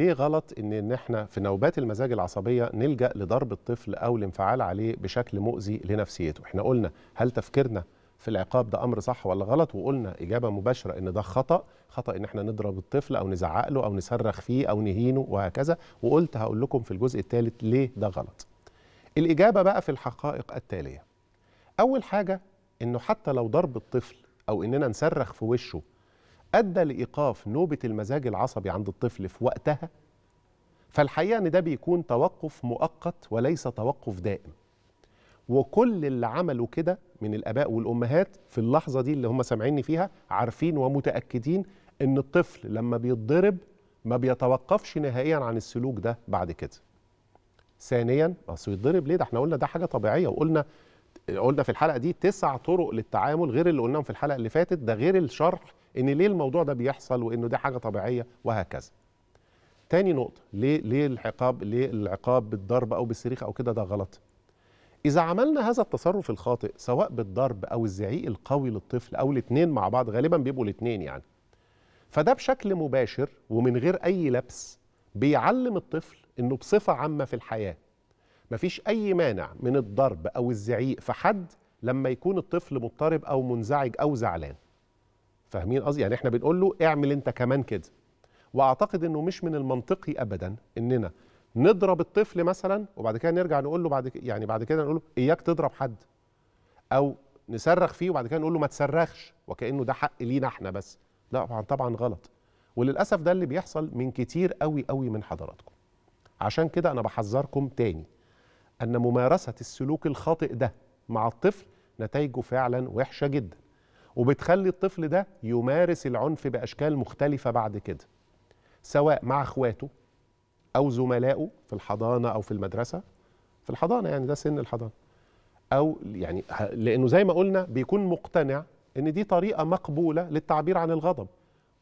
ليه غلط ان ان احنا في نوبات المزاج العصبيه نلجا لضرب الطفل او الانفعال عليه بشكل مؤذي لنفسيته احنا قلنا هل تفكيرنا في العقاب ده امر صح ولا غلط وقلنا اجابه مباشره ان ده خطا خطا ان احنا نضرب الطفل او نزعق له او نصرخ فيه او نهينه وهكذا وقلت هقول لكم في الجزء الثالث ليه ده غلط الاجابه بقى في الحقائق التاليه اول حاجه انه حتى لو ضرب الطفل او اننا نصرخ في وشه ادى لايقاف نوبه المزاج العصبي عند الطفل في وقتها فالحقيقه ان ده بيكون توقف مؤقت وليس توقف دائم وكل اللي عملوا كده من الاباء والامهات في اللحظه دي اللي هم سامعيني فيها عارفين ومتاكدين ان الطفل لما بيتضرب ما بيتوقفش نهائيا عن السلوك ده بعد كده ثانيا اصل يتضرب ليه ده احنا قلنا ده حاجه طبيعيه وقلنا قلنا في الحلقه دي تسع طرق للتعامل غير اللي قلناهم في الحلقه اللي فاتت ده غير الشرح ان ليه الموضوع ده بيحصل وانه ده حاجه طبيعيه وهكذا تاني نقطه ليه ليه العقاب ليه العقاب بالضرب او بالصريخ او كده ده غلط اذا عملنا هذا التصرف الخاطئ سواء بالضرب او الزعيق القوي للطفل او الاثنين مع بعض غالبا بيبقوا الاثنين يعني فده بشكل مباشر ومن غير اي لبس بيعلم الطفل انه بصفه عامه في الحياه مفيش اي مانع من الضرب او الزعيق في حد لما يكون الطفل مضطرب او منزعج او زعلان فاهمين قصدي يعني احنا بنقول له اعمل انت كمان كده واعتقد انه مش من المنطقي ابدا اننا نضرب الطفل مثلا وبعد كده نرجع نقول له بعد كده يعني بعد كده نقول له اياك تضرب حد او نصرخ فيه وبعد كده نقول له ما تصرخش وكانه ده حق لينا احنا بس لا طبعا طبعا غلط وللاسف ده اللي بيحصل من كتير قوي قوي من حضراتكم عشان كده انا بحذركم تاني ان ممارسه السلوك الخاطئ ده مع الطفل نتائجه فعلا وحشه جدا وبتخلي الطفل ده يمارس العنف باشكال مختلفه بعد كده سواء مع اخواته او زملائه في الحضانه او في المدرسه في الحضانه يعني ده سن الحضانه او يعني لانه زي ما قلنا بيكون مقتنع ان دي طريقه مقبوله للتعبير عن الغضب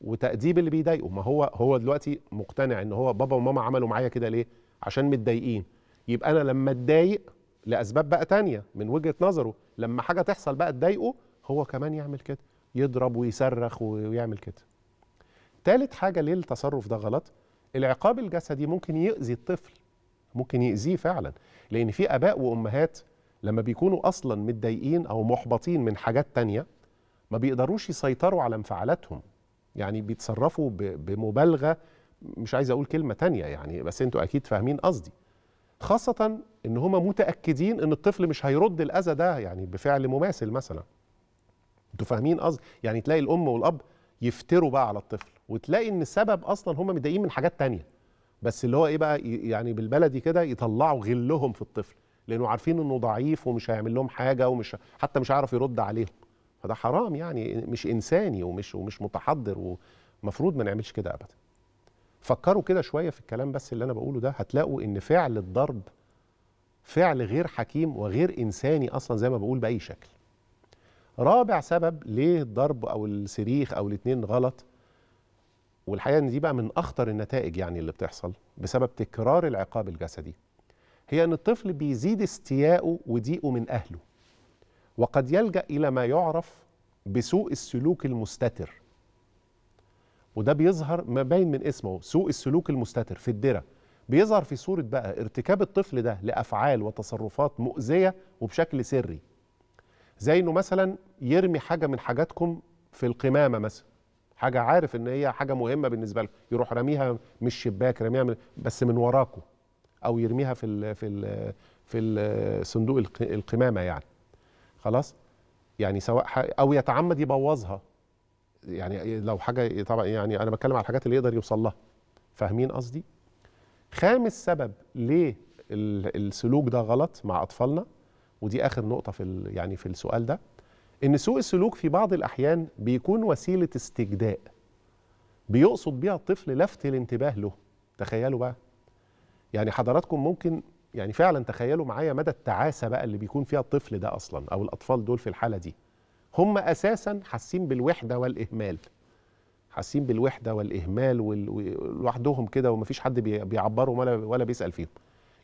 وتاديب اللي بيضايقه ما هو هو دلوقتي مقتنع ان هو بابا وماما عملوا معايا كده ليه عشان متضايقين يبقى انا لما اتضايق لاسباب بقى تانية من وجهه نظره لما حاجه تحصل بقى تضايقه هو كمان يعمل كده يضرب ويصرخ ويعمل كده تالت حاجة ليه التصرف ده غلط العقاب الجسدي ممكن يؤذي الطفل ممكن يؤذيه فعلا لأن في آباء وأمهات لما بيكونوا أصلا متضايقين أو محبطين من حاجات تانية ما بيقدروش يسيطروا على انفعالاتهم يعني بيتصرفوا بمبالغة مش عايز أقول كلمة تانية يعني بس أنتوا أكيد فاهمين قصدي خاصة إن هما متأكدين إن الطفل مش هيرد الأذى ده يعني بفعل مماثل مثلا انتوا فاهمين قصدي يعني تلاقي الام والاب يفتروا بقى على الطفل وتلاقي ان السبب اصلا هم متضايقين من حاجات تانية بس اللي هو ايه بقى يعني بالبلدي كده يطلعوا غلهم في الطفل لانه عارفين انه ضعيف ومش هيعمل لهم حاجه ومش حتى مش هيعرف يرد عليهم فده حرام يعني مش انساني ومش ومش متحضر ومفروض ما نعملش كده ابدا فكروا كده شويه في الكلام بس اللي انا بقوله ده هتلاقوا ان فعل الضرب فعل غير حكيم وغير انساني اصلا زي ما بقول باي شكل رابع سبب ليه الضرب او السريخ او الاثنين غلط والحقيقه ان دي بقى من اخطر النتائج يعني اللي بتحصل بسبب تكرار العقاب الجسدي هي ان الطفل بيزيد استياءه وضيقه من اهله وقد يلجا الى ما يعرف بسوء السلوك المستتر وده بيظهر ما باين من اسمه سوء السلوك المستتر في الدره بيظهر في صوره بقى ارتكاب الطفل ده لافعال وتصرفات مؤذيه وبشكل سري زي انه مثلا يرمي حاجه من حاجاتكم في القمامه مثلا حاجه عارف ان هي حاجه مهمه بالنسبه لكم يروح راميها من الشباك راميها من بس من وراكم او يرميها في ال في ال في صندوق القمامه يعني خلاص يعني سواء او يتعمد يبوظها يعني لو حاجه طبعا يعني انا بتكلم على الحاجات اللي يقدر يوصل لها فاهمين قصدي خامس سبب ليه السلوك ده غلط مع اطفالنا ودي اخر نقطه في يعني في السؤال ده ان سوء السلوك في بعض الاحيان بيكون وسيله استجداء بيقصد بيها الطفل لفت الانتباه له تخيلوا بقى يعني حضراتكم ممكن يعني فعلا تخيلوا معايا مدى التعاسه بقى اللي بيكون فيها الطفل ده اصلا او الاطفال دول في الحاله دي هم اساسا حاسين بالوحده والاهمال حاسين بالوحده والاهمال ولوحدهم كده ومفيش حد بيعبروا ولا ولا بيسال فيهم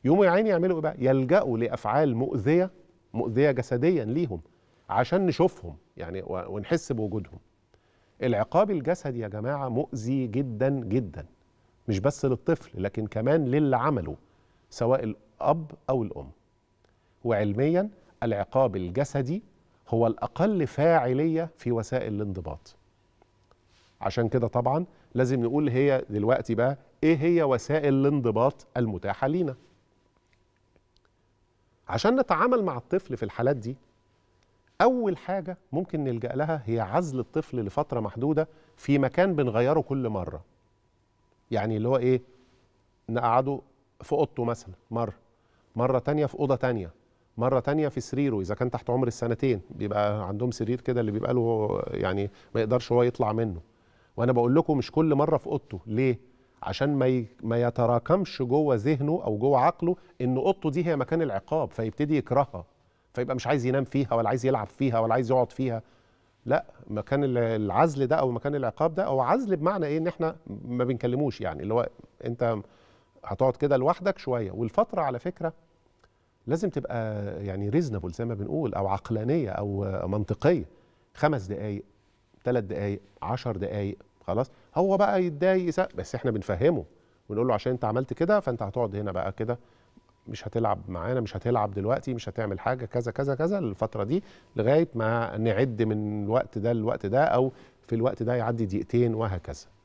يقوموا يا عيني يعملوا ايه بقى يلجأوا لافعال مؤذيه مؤذيه جسديا ليهم عشان نشوفهم يعني ونحس بوجودهم العقاب الجسدي يا جماعه مؤذي جدا جدا مش بس للطفل لكن كمان للي عمله سواء الاب او الام وعلميا العقاب الجسدي هو الاقل فاعليه في وسائل الانضباط عشان كده طبعا لازم نقول هي دلوقتي بقى ايه هي وسائل الانضباط المتاحه لينا عشان نتعامل مع الطفل في الحالات دي أول حاجة ممكن نلجأ لها هي عزل الطفل لفترة محدودة في مكان بنغيره كل مرة يعني اللي هو إيه نقعده في أوضته مثلا مرة مرة تانية في أوضة تانية مرة تانية في سريره إذا كان تحت عمر السنتين بيبقى عندهم سرير كده اللي بيبقى له يعني ما يقدرش هو يطلع منه وأنا بقول لكم مش كل مرة في أوضته ليه؟ عشان ما ما يتراكمش جوه ذهنه او جوه عقله ان اوضته دي هي مكان العقاب فيبتدي يكرهها فيبقى مش عايز ينام فيها ولا عايز يلعب فيها ولا عايز يقعد فيها لا مكان العزل ده او مكان العقاب ده او عزل بمعنى ايه ان احنا ما بنكلموش يعني اللي هو انت هتقعد كده لوحدك شويه والفتره على فكره لازم تبقى يعني ريزنبل زي ما بنقول او عقلانيه او منطقيه خمس دقائق ثلاث دقائق عشر دقائق خلاص هو بقى يتضايق بس احنا بنفهمه ونقول له عشان انت عملت كده فانت هتقعد هنا بقى كده مش هتلعب معانا مش هتلعب دلوقتي مش هتعمل حاجه كذا كذا كذا الفتره دي لغايه ما نعد من الوقت ده للوقت ده او في الوقت ده يعدي دقيقتين وهكذا